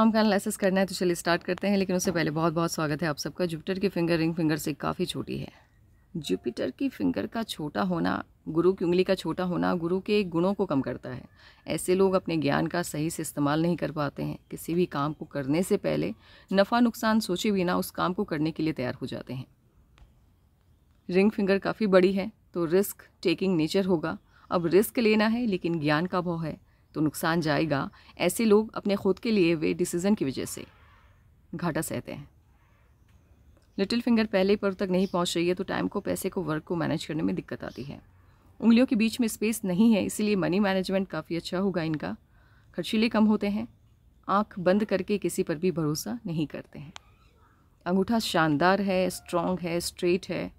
काम का एनालिसिस करना है तो चलिए स्टार्ट करते हैं लेकिन उससे पहले बहुत बहुत स्वागत है आप सबका जुपिटर की फिंगर रिंग फिंगर से काफ़ी छोटी है जुपिटर की फिंगर का छोटा होना गुरु की उंगली का छोटा होना गुरु के गुणों को कम करता है ऐसे लोग अपने ज्ञान का सही से इस्तेमाल नहीं कर पाते हैं किसी भी काम को करने से पहले नफ़ा नुकसान सोचे बिना उस काम को करने के लिए तैयार हो जाते हैं रिंग फिंगर काफ़ी बड़ी है तो रिस्क टेकिंग नेचर होगा अब रिस्क लेना है लेकिन ज्ञान का भाव है तो नुकसान जाएगा ऐसे लोग अपने खुद के लिए हुए डिसीज़न की वजह से घाटा सहते हैं लिटिल फिंगर पहले पर तक नहीं पहुंच रही है तो टाइम को पैसे को वर्क को मैनेज करने में दिक्कत आती है उंगलियों के बीच में स्पेस नहीं है इसीलिए मनी मैनेजमेंट काफ़ी अच्छा होगा इनका खर्चीले कम होते हैं आंख बंद करके किसी पर भी भरोसा नहीं करते हैं अंगूठा शानदार है स्ट्रॉन्ग है स्ट्रेट है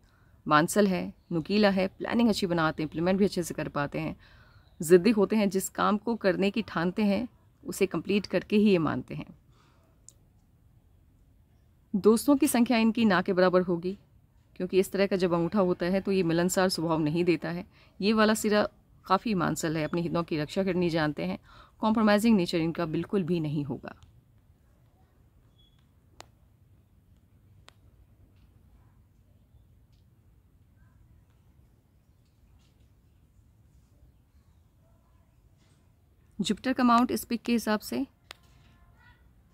मानसल है नुकीला है प्लानिंग अच्छी बनाते हैं इम्प्लीमेंट भी अच्छे से कर पाते हैं ज़िद्दी होते हैं जिस काम को करने की ठानते हैं उसे कंप्लीट करके ही ये मानते हैं दोस्तों की संख्या इनकी ना के बराबर होगी क्योंकि इस तरह का जब अंगूठा होता है तो ये मिलनसार स्वभाव नहीं देता है ये वाला सिरा काफ़ी मानसल है अपने हितों की रक्षा करनी जानते हैं कॉम्प्रोमाइजिंग नेचर इनका बिल्कुल भी नहीं होगा जुपिटर का माउंट इस पिक के हिसाब से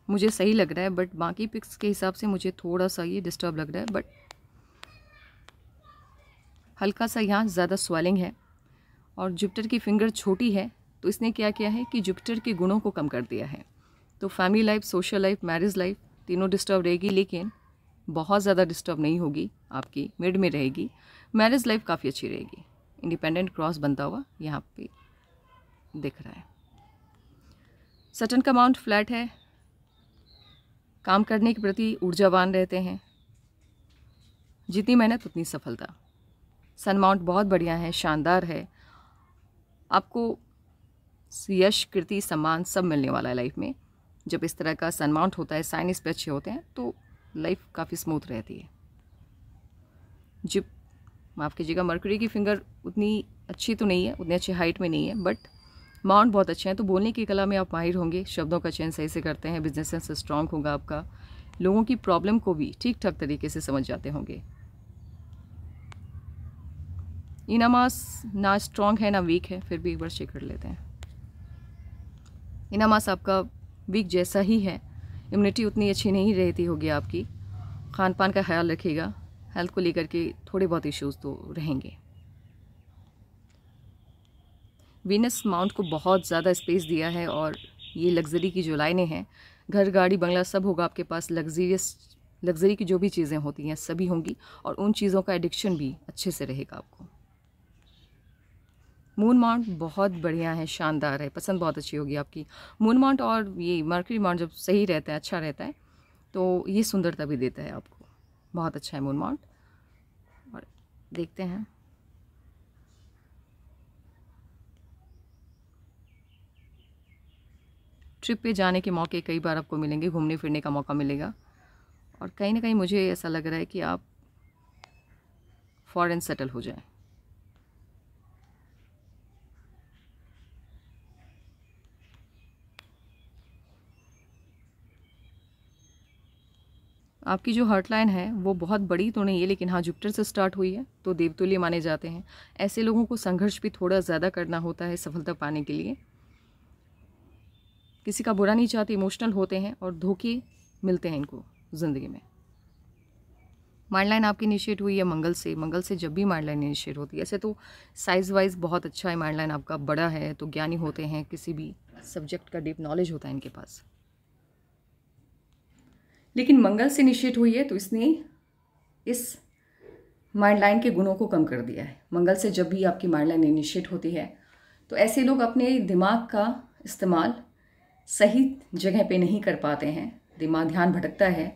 मुझे सही लग रहा है बट बाकी पिक्स के हिसाब से मुझे थोड़ा सा ये डिस्टर्ब लग रहा है बट हल्का सा यहाँ ज़्यादा स्वेलिंग है और जुपिटर की फिंगर छोटी है तो इसने क्या किया है कि जुपिटर के गुणों को कम कर दिया है तो family life social life marriage life तीनों डिस्टर्ब रहेगी लेकिन बहुत ज़्यादा डिस्टर्ब नहीं होगी आपकी मिड में रहेगी मैरिज लाइफ काफ़ी अच्छी रहेगी इंडिपेंडेंट क्रॉस बनता हुआ यहाँ पे दिख रहा है सटन का माउंट फ्लैट है काम करने के प्रति ऊर्जावान रहते हैं जितनी मेहनत उतनी सफलता सन माउंट बहुत बढ़िया है शानदार है आपको यश कृति सम्मान सब मिलने वाला है लाइफ में जब इस तरह का सन माउंट होता है साइनिस पे अच्छे होते हैं तो लाइफ काफ़ी स्मूथ रहती है जिप माफ़ कीजिएगा मर्करी की फिंगर उतनी अच्छी तो नहीं है उतनी अच्छी हाइट में नहीं है बट माउंट बहुत अच्छे हैं तो बोलने की कला में आप माहिर होंगे शब्दों का चयन सही से करते हैं बिजनेस सेंस स्ट्रांग होगा आपका लोगों की प्रॉब्लम को भी ठीक ठाक तरीके से समझ जाते होंगे इनामास ना स्ट्रांग है ना वीक है फिर भी एक बार चेक कर लेते हैं इनामास आपका वीक जैसा ही है इम्यूनिटी उतनी अच्छी नहीं रहती होगी आपकी खान पान का ख्याल रखिएगा हेल्थ को लेकर के थोड़े बहुत इश्यूज़ तो रहेंगे वीनस माउंट को बहुत ज़्यादा स्पेस दिया है और ये लग्जरी की जो लाइनें हैं घर गाड़ी बंगला सब होगा आपके पास लग्जरियस लग्जरी की जो भी चीज़ें होती हैं सभी होंगी और उन चीज़ों का एडिक्शन भी अच्छे से रहेगा आपको मून माउंट बहुत बढ़िया है शानदार है पसंद बहुत अच्छी होगी आपकी मून माउंट और ये मर्क्री माउंट जब सही रहता है अच्छा रहता है तो ये सुंदरता भी देता है आपको बहुत अच्छा है मून माउंट और देखते हैं ट्रिप पे जाने के मौके कई बार आपको मिलेंगे घूमने फिरने का मौका मिलेगा और कहीं ना कहीं मुझे ऐसा लग रहा है कि आप फ़ॉरन सेटल हो जाएं आपकी जो लाइन है वो बहुत बड़ी तो नहीं है लेकिन हाँ जुपिटर से स्टार्ट हुई है तो देवतुल्य माने जाते हैं ऐसे लोगों को संघर्ष भी थोड़ा ज़्यादा करना होता है सफलता पाने के लिए किसी का बुरा नहीं चाहते इमोशनल होते हैं और धोखे मिलते हैं इनको ज़िंदगी में माइंड लाइन आपकी इनिशिएट हुई है मंगल से मंगल से जब भी माइंड लाइन इनिशिएट होती है ऐसे तो साइज़ वाइज बहुत अच्छा है माइंड लाइन आपका बड़ा है तो ज्ञानी होते हैं किसी भी सब्जेक्ट का डीप नॉलेज होता है इनके पास लेकिन मंगल से इनिशिएट हुई है तो इसने इस माइंड लाइन के गुणों को कम कर दिया है मंगल से जब भी आपकी माइंड लाइन इनिशिएट होती है तो ऐसे लोग अपने दिमाग का इस्तेमाल सही जगह पे नहीं कर पाते हैं दिमाग ध्यान भटकता है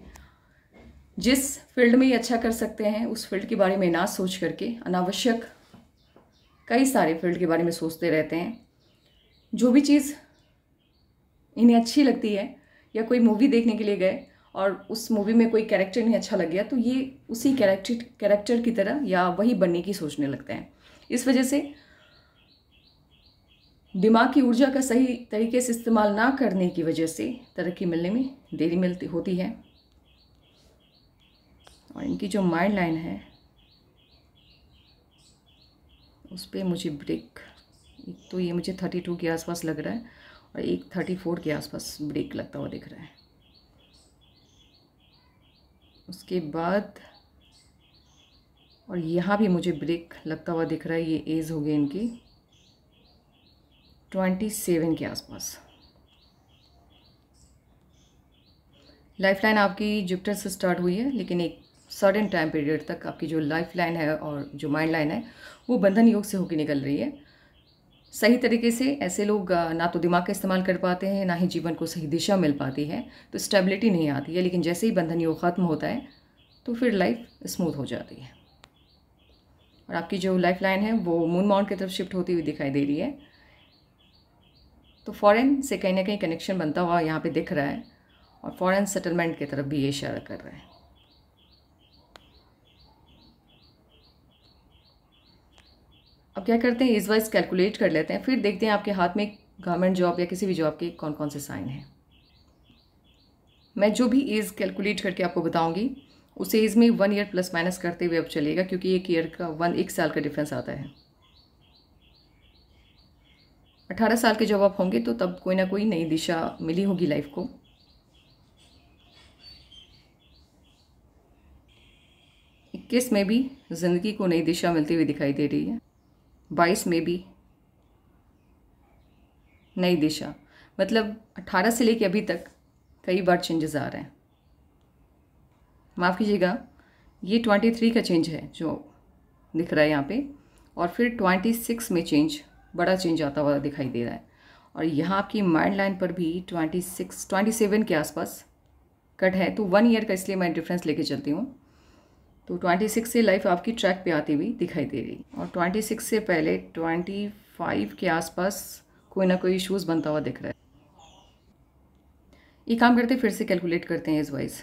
जिस फील्ड में ये अच्छा कर सकते हैं उस फील्ड के बारे में ना सोच करके अनावश्यक कई सारे फील्ड के बारे में सोचते रहते हैं जो भी चीज़ इन्हें अच्छी लगती है या कोई मूवी देखने के लिए गए और उस मूवी में कोई कैरेक्टर नहीं अच्छा लग गया तो ये उसी कैरेक्टर कैरेक्टर की तरह या वही बनने की सोचने लगते हैं इस वजह से दिमाग की ऊर्जा का सही तरीके से इस्तेमाल ना करने की वजह से तरक्की मिलने में देरी मिलती होती है और इनकी जो माइंड लाइन है उस पर मुझे ब्रेक एक तो ये मुझे थर्टी टू के आसपास लग रहा है और एक थर्टी फोर के आसपास ब्रेक लगता हुआ दिख रहा है उसके बाद और यहाँ भी मुझे ब्रेक लगता हुआ दिख रहा है ये एज हो गई इनकी ट्वेंटी सेवन के आसपास लाइफ लाइन आपकी जुपिटर से स्टार्ट हुई है लेकिन एक सडन टाइम पीरियड तक आपकी जो लाइफ लाइन है और जो माइंड लाइन है वो बंधन योग से होकर निकल रही है सही तरीके से ऐसे लोग ना तो दिमाग का इस्तेमाल कर पाते हैं ना ही जीवन को सही दिशा मिल पाती है तो स्टेबिलिटी नहीं आती है लेकिन जैसे ही बंधन योग ख़त्म होता है तो फिर लाइफ स्मूथ हो जाती है और आपकी जो लाइफ लाइन है वो मून माउंट की तरफ शिफ्ट होती हुई दिखाई दे रही है तो फ़ॉरेन से कहीं ना कहीं कनेक्शन बनता हुआ यहाँ पे दिख रहा है और फ़ॉरेन सेटलमेंट की तरफ भी ये इशारा कर रहा है अब क्या करते हैं इस वाइज कैलकुलेट कर लेते हैं फिर देखते हैं आपके हाथ में गवर्नमेंट जॉब या किसी भी जॉब के कौन कौन से साइन हैं मैं जो भी एज कैलकुलेट करके आपको बताऊंगी उसे एज में वन ईयर प्लस माइनस करते हुए अब चलेगा क्योंकि एक ईयर का वन एक साल का डिफरेंस आता है अठारह साल के जब आप होंगे तो तब कोई ना कोई नई दिशा मिली होगी लाइफ को इक्कीस में भी ज़िंदगी को नई दिशा मिलती हुई दिखाई दे रही है बाईस में भी नई दिशा मतलब अट्ठारह से लेके अभी तक कई बार चेंजेस आ रहे हैं माफ़ कीजिएगा ये ट्वेंटी थ्री का चेंज है जो दिख रहा है यहाँ पे और फिर ट्वेंटी सिक्स में चेंज बड़ा चेंज आता हुआ दिखाई दे रहा है और यहाँ आपकी माइंड लाइन पर भी ट्वेंटी सिक्स ट्वेंटी सेवन के आसपास कट है तो वन ईयर का इसलिए मैं डिफरेंस लेके चलती हूँ तो ट्वेंटी सिक्स से लाइफ आपकी ट्रैक पे आती हुई दिखाई दे रही और ट्वेंटी सिक्स से पहले ट्वेंटी फाइव के आसपास कोई ना कोई इशूज़ बनता हुआ दिख रहा है ये काम करते फिर से कैलकुलेट करते हैं इस वाइज़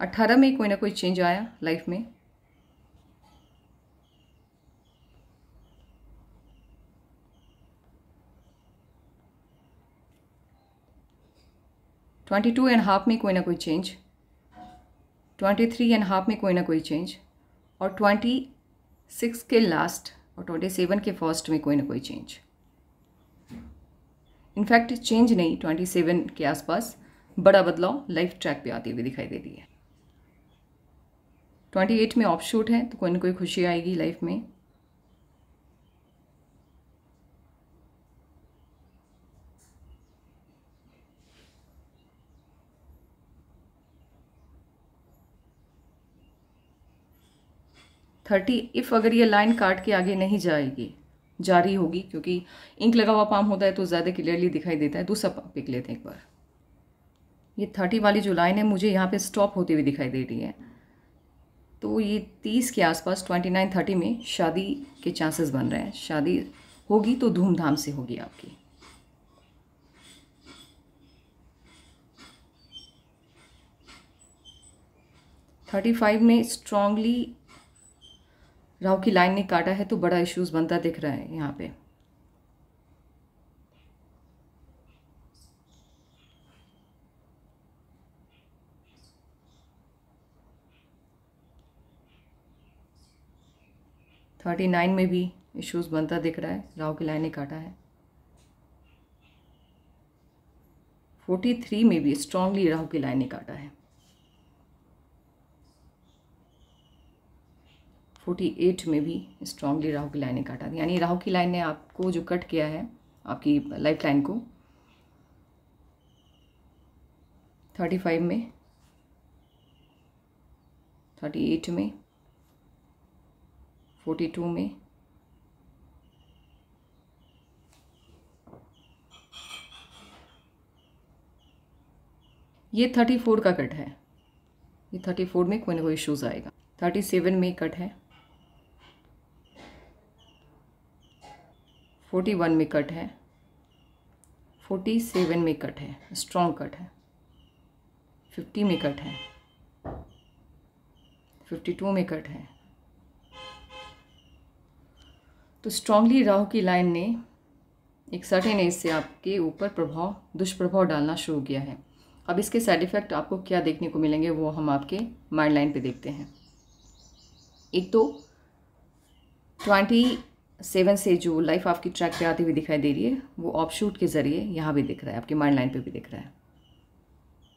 अट्ठारह में कोई ना कोई चेंज आया लाइफ में ट्वेंटी टू एंड हाफ में कोई ना कोई change twenty three and half में कोई ना कोई चेंज और ट्वेंटी सिक्स के लास्ट और ट्वेंटी सेवन के फर्स्ट में कोई ना कोई चेंज इनफैक्ट चेंज नहीं ट्वेंटी सेवन के आसपास बड़ा बदलाव लाइफ ट्रैक पे आती हुई दिखाई दे रही है ट्वेंटी एट में ऑफशूट शूट है तो कोई ना कोई खुशी आएगी लाइफ में थर्टी इफ़ अगर ये लाइन काट के आगे नहीं जाएगी जारी होगी क्योंकि इंक लगा हुआ पाम होता है तो ज़्यादा क्लियरली दिखाई देता है दूसरा पाम पिक लेते हैं एक बार ये थर्टी वाली जो लाइन है मुझे यहाँ पे स्टॉप होती हुई दिखाई दे रही है तो ये तीस के आसपास ट्वेंटी नाइन थर्टी में शादी के चांसेस बन रहे हैं शादी होगी तो धूमधाम से होगी आपकी थर्टी फाइव में स्ट्रांगली राहु की लाइन ने काटा है तो बड़ा इश्यूज़ बनता दिख रहा है यहाँ पे थर्टी नाइन में भी इश्यूज़ बनता दिख रहा है राव की लाइनें काटा है फोर्टी थ्री में भी स्ट्रांगली राहु की लाइनें काटा है फोर्टी एट में भी स्ट्रांगली राहु की लाइनें काटा यानी राहु की लाइन ने आपको जो कट किया है आपकी लाइफ लाइन को थर्टी फाइव में थर्टी एट में फोर्टी टू में ये थर्टी फोर का कट है ये थर्टी फोर में कोई ना कोई इशूज़ आएगा थर्टी सेवन में कट है फोर्टी वन में कट है फोर्टी सेवन में कट है स्ट्रॉन्ग कट है फिफ्टी में कट है फिफ्टी टू में कट है तो स्ट्रांगली राहु की लाइन ने एक सर्टेन एज से आपके ऊपर प्रभाव दुष्प्रभाव डालना शुरू किया है अब इसके साइड इफ़ेक्ट आपको क्या देखने को मिलेंगे वो हम आपके माइंड लाइन पे देखते हैं एक तो ट्वेंटी सेवन से जो लाइफ आपकी ट्रैक पे आती हुई दिखाई दे रही है वो ऑफशूट के ज़रिए यहाँ भी दिख रहा है आपके माइंड लाइन पे भी दिख रहा है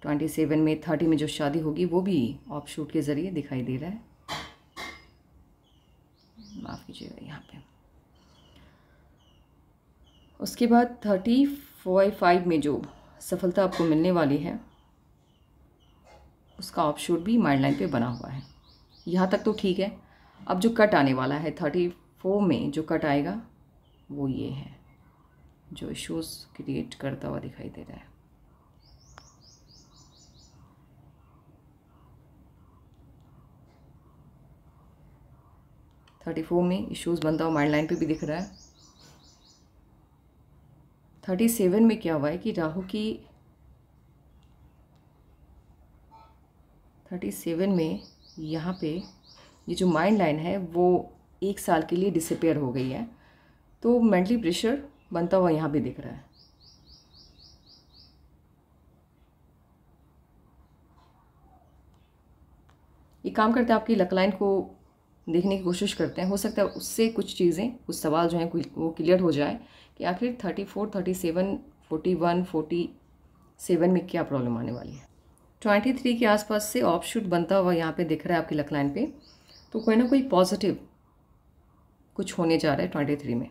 ट्वेंटी सेवन में थर्टी में जो शादी होगी वो भी ऑफशूट के ज़रिए दिखाई दे रहा है माफ़ कीजिएगा यहाँ पे उसके बाद थर्टी फोर फाइव में जो सफलता आपको मिलने वाली है उसका ऑप्शूट शूट भी माइंड लाइन पर बना हुआ है यहाँ तक तो ठीक है अब जो कट आने वाला है थर्टी फोर में जो कट आएगा वो ये है जो इश्यूज़ क्रिएट करता हुआ दिखाई दे रहा है थर्टी फोर में इशूज़ बनता हुआ माइंड लाइन पे भी दिख रहा है थर्टी सेवन में क्या हुआ है कि राहु की थर्टी सेवन में यहाँ पे ये जो माइंड लाइन है वो एक साल के लिए डिसपेयर हो गई है तो मेंटली प्रेशर बनता हुआ यहाँ पे दिख रहा है ये काम करते हैं आपकी लकलाइन को देखने की कोशिश करते हैं हो सकता है उससे कुछ चीज़ें कुछ सवाल जो हैं वो क्लियर हो जाए कि आखिर thirty four thirty seven forty one forty seven में क्या प्रॉब्लम आने वाली है ट्वेंटी थ्री के आसपास से ऑफ शूट बनता हुआ यहाँ पे दिख रहा है आपकी लक लाइन पे तो कोई ना कोई पॉजिटिव कुछ होने जा रहा है ट्वेंटी थ्री में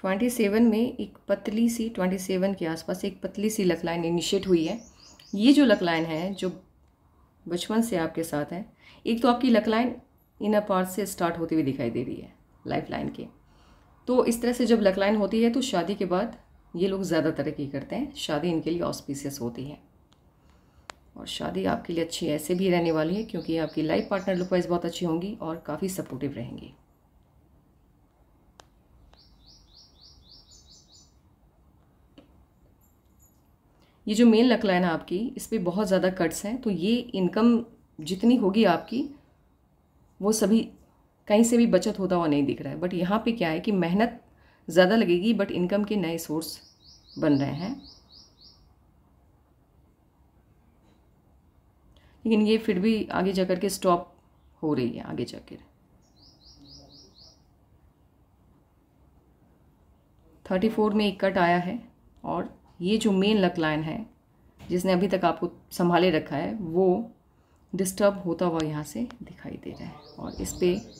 ट्वेंटी सेवन में एक पतली सी ट्वेंटी सेवन के आसपास एक पतली सी लक लाइन इनिशिएट हुई है ये जो लक लाइन है जो बचपन से आपके साथ है एक तो आपकी लक लाइन इनर पार्ट से स्टार्ट होती हुई दिखाई दे रही है लाइफ लाइन के तो इस तरह से जब लकलाइन होती है तो शादी के बाद ये लोग ज़्यादा तरक्की करते हैं शादी इनके लिए ऑस्पिशियस होती है और शादी आपके लिए अच्छी ऐसे भी रहने वाली है क्योंकि आपकी लाइफ पार्टनर लुक वाइज बहुत अच्छी होंगी और काफ़ी सपोर्टिव रहेंगी ये जो मेन लकलाइन है आपकी इस पर बहुत ज़्यादा कट्स हैं तो ये इनकम जितनी होगी आपकी वो सभी कहीं से भी बचत होता हुआ नहीं दिख रहा है बट यहाँ पे क्या है कि मेहनत ज़्यादा लगेगी बट इनकम के नए सोर्स बन रहे हैं लेकिन ये फिर भी आगे जा कर के स्टॉप हो रही है आगे जाकर थर्टी फोर में एक कट आया है और ये जो मेन लक लाइन है जिसने अभी तक आपको संभाले रखा है वो डिस्टर्ब होता हुआ यहाँ से दिखाई दे रहा है और इस पर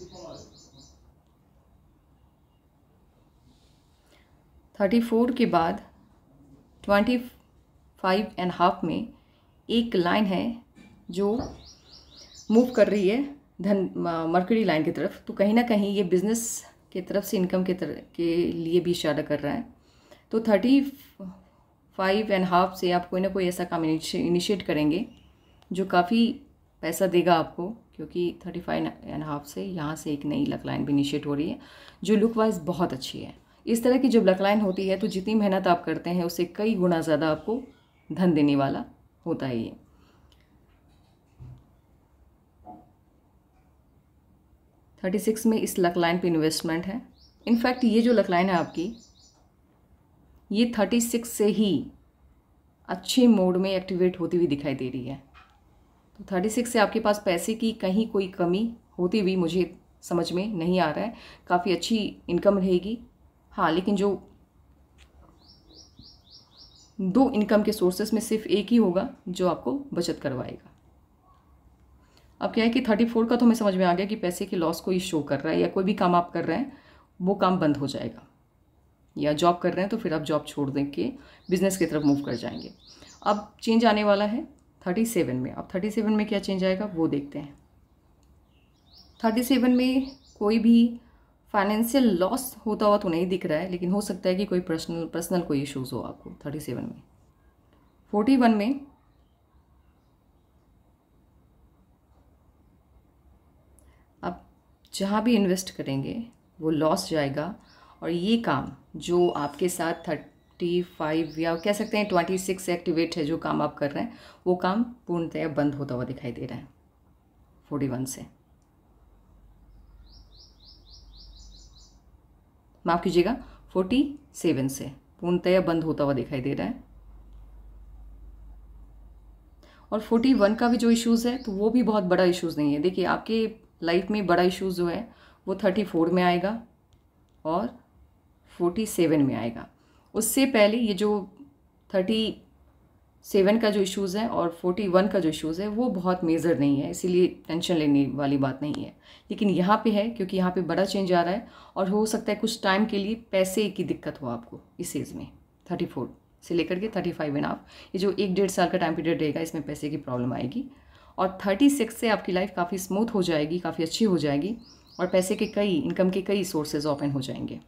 थर्टी फोर के बाद ट्वेंटी फाइव एंड हाफ में एक लाइन है जो मूव कर रही है धन मर्करी लाइन की तरफ तो कहीं ना कहीं ये बिज़नेस के तरफ से इनकम के तरफ के लिए भी इशारा कर रहा है तो थर्टी फाइव एंड हाफ से आप कोई ना कोई ऐसा काम इनिशिएट करेंगे जो काफ़ी पैसा देगा आपको क्योंकि थर्टी फाइव एंड हाफ से यहाँ से एक नई लक लाइन भी इनिशिएट हो रही है जो लुक वाइज बहुत अच्छी है इस तरह की जब लक लाइन होती है तो जितनी मेहनत आप करते हैं उससे कई गुना ज़्यादा आपको धन देने वाला होता है ये थर्टी सिक्स में इस लक लाइन पर इन्वेस्टमेंट है इनफैक्ट ये जो लक लाइन है आपकी ये थर्टी सिक्स से ही अच्छे मोड में एक्टिवेट होती हुई दिखाई दे रही है तो थर्टी सिक्स से आपके पास पैसे की कहीं कोई कमी होती हुई मुझे समझ में नहीं आ रहा है काफ़ी अच्छी इनकम रहेगी हाँ लेकिन जो दो इनकम के सोर्सेस में सिर्फ एक ही होगा जो आपको बचत करवाएगा अब क्या है कि थर्टी फोर का तो हमें समझ में आ गया कि पैसे के लॉस कोई शो कर रहा है या कोई भी काम आप कर रहे हैं वो काम बंद हो जाएगा या जॉब कर रहे हैं तो फिर आप जॉब छोड़ दें के बिज़नेस की तरफ मूव कर जाएंगे अब चेंज आने वाला है थर्टी सेवन में अब थर्टी सेवन में क्या चेंज आएगा वो देखते हैं थर्टी सेवन में कोई भी फाइनेंशियल लॉस होता हुआ तो नहीं दिख रहा है लेकिन हो सकता है कि कोई पर्सनल पर्सनल कोई इश्यूज हो आपको थर्टी सेवन में फोर्टी वन में आप जहाँ भी इन्वेस्ट करेंगे वो लॉस जाएगा और ये काम जो आपके साथ थर्ट ट्वेंटी फाइव या कह सकते हैं ट्वेंटी सिक्स एक्टिवेट है जो काम आप कर रहे हैं वो काम पूर्णतया बंद होता हुआ दिखाई दे रहा है फोर्टी वन से माफ़ कीजिएगा फोर्टी सेवन से पूर्णतया बंद होता हुआ दिखाई दे रहा है और फोर्टी वन का भी जो इश्यूज़ है तो वो भी बहुत बड़ा इश्यूज़ नहीं है देखिए आपके लाइफ में बड़ा इश्यूज़ जो है वो थर्टी फोर में आएगा और फोर्टी सेवन में आएगा उससे पहले ये जो थर्टी सेवन का जो इश्यूज़ है और फोर्टी वन का जो इश्यूज़ है वो बहुत मेजर नहीं है इसीलिए टेंशन लेने वाली बात नहीं है लेकिन यहाँ पे है क्योंकि यहाँ पे बड़ा चेंज आ रहा है और हो सकता है कुछ टाइम के लिए पैसे की दिक्कत हो आपको इस एज में थर्टी फोर से लेकर के थर्टी फाइव एंड हाफ ये जो एक डेढ़ साल का टाइम पीरियड रहेगा इसमें पैसे की प्रॉब्लम आएगी और थर्टी सिक्स से आपकी लाइफ काफ़ी स्मूथ हो जाएगी काफ़ी अच्छी हो जाएगी और पैसे के कई इनकम के कई सोर्सेज ओपन हो जाएंगे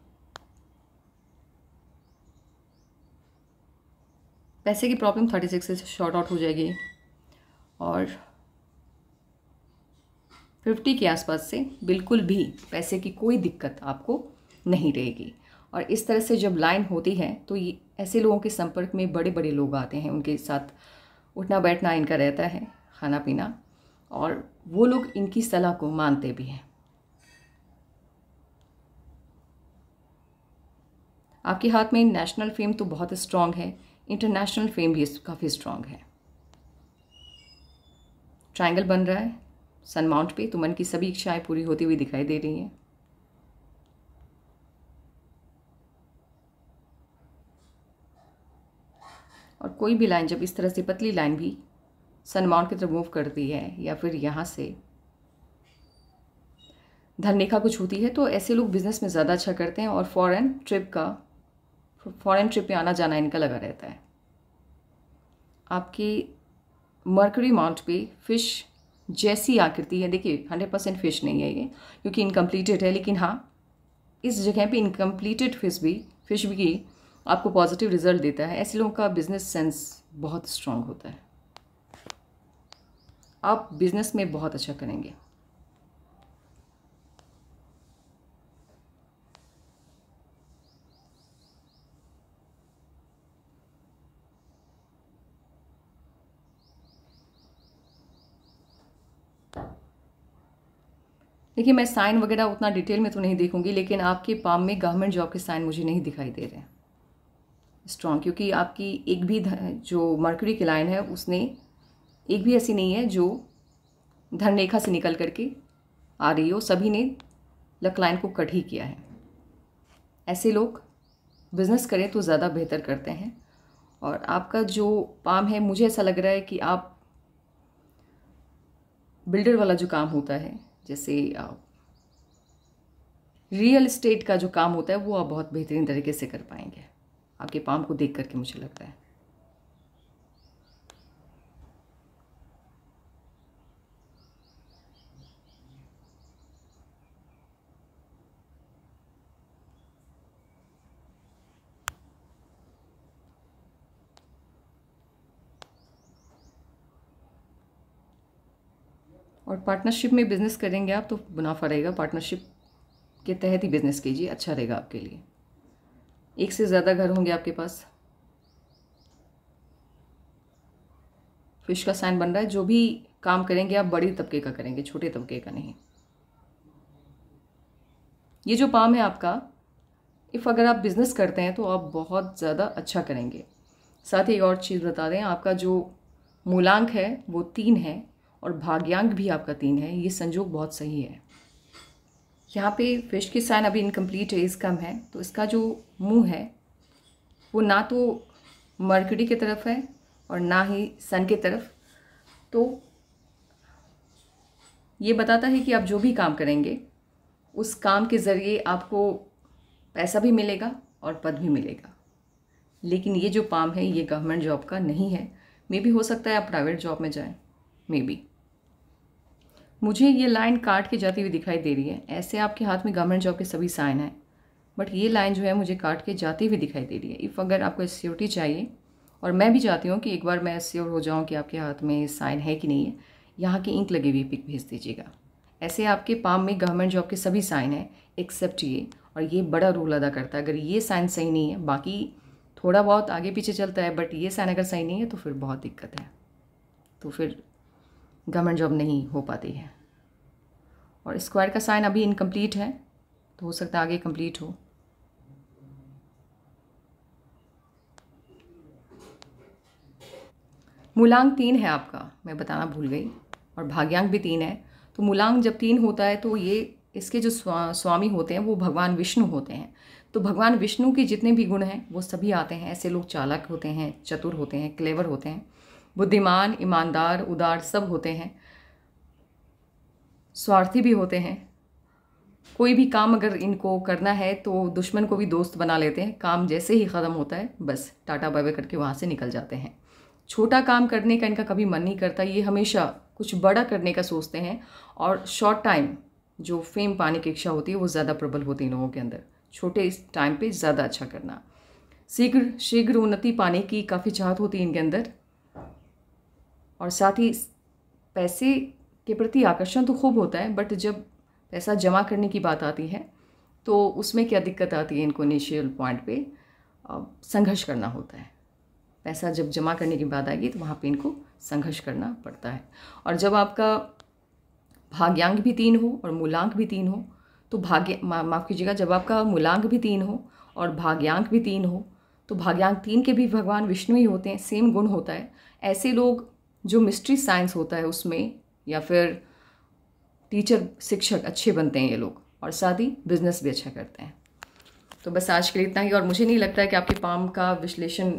पैसे की प्रॉब्लम थर्टी सिक्स से शॉर्ट आउट हो जाएगी और फिफ्टी के आसपास से बिल्कुल भी पैसे की कोई दिक्कत आपको नहीं रहेगी और इस तरह से जब लाइन होती है तो ये ऐसे लोगों के संपर्क में बड़े बड़े लोग आते हैं उनके साथ उठना बैठना इनका रहता है खाना पीना और वो लोग इनकी सलाह को मानते भी हैं आपके हाथ में नेशनल फेम तो बहुत स्ट्रांग है इंटरनेशनल फेम भी काफ़ी स्ट्रांग है ट्रायंगल बन रहा है सन माउंट पे तो मन की सभी इच्छाएं पूरी होती हुई दिखाई दे रही हैं और कोई भी लाइन जब इस तरह से पतली लाइन भी सन माउंट की तरफ मूव करती है या फिर यहाँ से धन रेखा कुछ होती है तो ऐसे लोग बिजनेस में ज़्यादा अच्छा करते हैं और फॉरेन ट्रिप का फॉरेन ट्रिप पे आना जाना इनका लगा रहता है आपकी मर्करी माउंट पे फ़िश जैसी आकृति है देखिए हंड्रेड परसेंट फिश नहीं है ये क्योंकि इनकम्प्लीटेड है लेकिन हाँ इस जगह पे इनकम्प्लीटेड फिश भी फिश भी आपको पॉजिटिव रिजल्ट देता है ऐसे लोगों का बिजनेस सेंस बहुत स्ट्रांग होता है आप बिजनेस में बहुत अच्छा करेंगे देखिए मैं साइन वगैरह उतना डिटेल में तो नहीं देखूंगी लेकिन आपके पाम में गवर्नमेंट जॉब के साइन मुझे नहीं दिखाई दे रहे स्ट्रॉन्ग क्योंकि आपकी एक भी जो मर्क्यूरी की लाइन है उसने एक भी ऐसी नहीं है जो धन रेखा से निकल करके आ रही हो सभी ने लक लाइन को कट ही किया है ऐसे लोग बिज़नेस करें तो ज़्यादा बेहतर करते हैं और आपका जो पाम है मुझे ऐसा लग रहा है कि आप बिल्डर वाला जो काम होता है जैसे रियल इस्टेट का जो काम होता है वो आप बहुत बेहतरीन तरीके से कर पाएंगे आपके पाम को देख करके मुझे लगता है और पार्टनरशिप में बिज़नेस करेंगे आप तो मुनाफा रहेगा पार्टनरशिप के तहत ही बिज़नेस कीजिए अच्छा रहेगा आपके लिए एक से ज़्यादा घर होंगे आपके पास फिश का साइन बन रहा है जो भी काम करेंगे आप बड़े तबके का करेंगे छोटे तबके का नहीं ये जो पाम है आपका इफ़ अगर आप बिज़नेस करते हैं तो आप बहुत ज़्यादा अच्छा करेंगे साथ ही एक और चीज़ बता दें आपका जो मूलांक है वो तीन है और भाग्यांक भी आपका तीन है ये संजोग बहुत सही है यहाँ पे फिश की साइन अभी इनकम्प्लीट एज कम है तो इसका जो मुंह है वो ना तो मर्कड़ी की तरफ है और ना ही सन की तरफ तो ये बताता है कि आप जो भी काम करेंगे उस काम के ज़रिए आपको पैसा भी मिलेगा और पद भी मिलेगा लेकिन ये जो पाम है ये गवर्नमेंट जॉब का नहीं है मे भी हो सकता है आप प्राइवेट जॉब में जाएं मे बी मुझे ये लाइन काट के जाती हुई दिखाई दे रही है ऐसे आपके हाथ में गवर्नमेंट जॉब के सभी साइन हैं बट ये लाइन जो है मुझे काट के जाती हुई दिखाई दे रही है इफ़ अगर आपको एस्योरिटी चाहिए और मैं भी चाहती हूँ कि एक बार मैं एस्योर हो जाऊँ कि आपके हाथ में साइन है कि नहीं है यहाँ की इंक लगी हुई पिक भेज दीजिएगा ऐसे आपके पाम में गवर्नमेंट जॉब के सभी साइन हैं एक्सेप्ट ये और ये बड़ा रोल अदा करता है अगर ये साइन सही नहीं है बाकी थोड़ा बहुत आगे पीछे चलता है बट ये साइन अगर सही नहीं है तो फिर बहुत दिक्कत है तो फिर गवर्नमेंट जॉब नहीं हो पाती है और स्क्वायर का साइन अभी इनकम्प्लीट है तो हो सकता है आगे कंप्लीट हो मूलांक तीन है आपका मैं बताना भूल गई और भाग्यांक भी तीन है तो मूलांक जब तीन होता है तो ये इसके जो स्वा, स्वामी होते हैं वो भगवान विष्णु होते हैं तो भगवान विष्णु के जितने भी गुण हैं वो सभी आते हैं ऐसे लोग चालक होते हैं चतुर होते हैं क्लेवर होते हैं बुद्धिमान ईमानदार उदार सब होते हैं स्वार्थी भी होते हैं कोई भी काम अगर इनको करना है तो दुश्मन को भी दोस्त बना लेते हैं काम जैसे ही ख़त्म होता है बस टाटा बाय बाय करके वहाँ से निकल जाते हैं छोटा काम करने का इनका कभी मन नहीं करता ये हमेशा कुछ बड़ा करने का सोचते हैं और शॉर्ट टाइम जो फेम पाने की इच्छा होती है वो ज़्यादा प्रबल होती है इन लोगों के अंदर छोटे इस टाइम पे ज़्यादा अच्छा करना शीघ्र शीघ्र उन्नति पाने की काफ़ी चाहत होती है इनके अंदर और साथ ही पैसे के प्रति आकर्षण तो खूब होता है बट जब पैसा जमा करने की बात आती है तो उसमें क्या दिक्कत आती है इनको इनिशियल पॉइंट पे संघर्ष करना होता है पैसा जब जमा करने की बात आएगी तो वहाँ पे इनको संघर्ष करना पड़ता है और जब आपका भाग्यांक भी तीन हो और मूलांक भी तीन हो तो भाग्य मा, माफ़ कीजिएगा जब आपका मूलांक भी तीन हो और भाग्यांक भी तीन हो तो भाग्यांक तीन के भी भगवान विष्णु ही होते हैं सेम गुण होता है ऐसे लोग जो मिस्ट्री साइंस होता है उसमें या फिर टीचर शिक्षक अच्छे बनते हैं ये लोग और साथ ही बिजनेस भी अच्छा करते हैं तो बस आज के लिए इतना ही और मुझे नहीं लगता है कि आपके पाम का विश्लेषण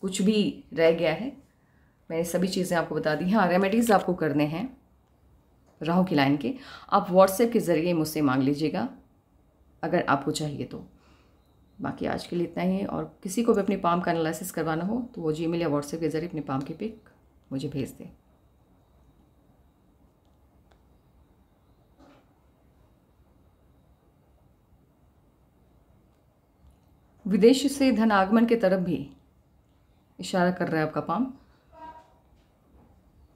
कुछ भी रह गया है मैंने सभी चीज़ें आपको बता दी हाँ रेमेडीज़ आपको करने हैं राहु की लाइन के आप व्हाट्सएप के ज़रिए मुझसे मांग लीजिएगा अगर आपको चाहिए तो बाकी आज के लिए इतना ही है और किसी को भी अपने पाम का एनालिसिस करवाना हो तो वो जी या व्हाट्सएप के ज़रिए अपने पाम के पिक मुझे भेज दे विदेश से धन आगमन के तरफ भी इशारा कर रहा है आपका पाम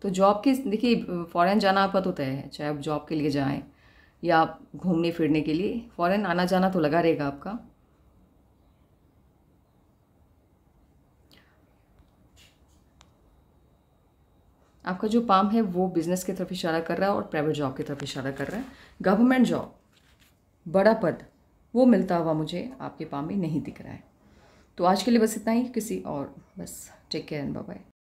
तो जॉब के देखिए फ़ॉरेन जाना आपका तो तय है चाहे आप जॉब के लिए जाएं या आप घूमने फिरने के लिए फ़ॉरेन आना जाना तो लगा रहेगा आपका आपका जो पाम है वो बिजनेस की तरफ इशारा कर रहा है और प्राइवेट जॉब की तरफ इशारा कर रहा है गवर्नमेंट जॉब बड़ा पद वो मिलता हुआ मुझे आपके पाम में नहीं दिख रहा है तो आज के लिए बस इतना ही किसी और बस टेक केयर एंड बाय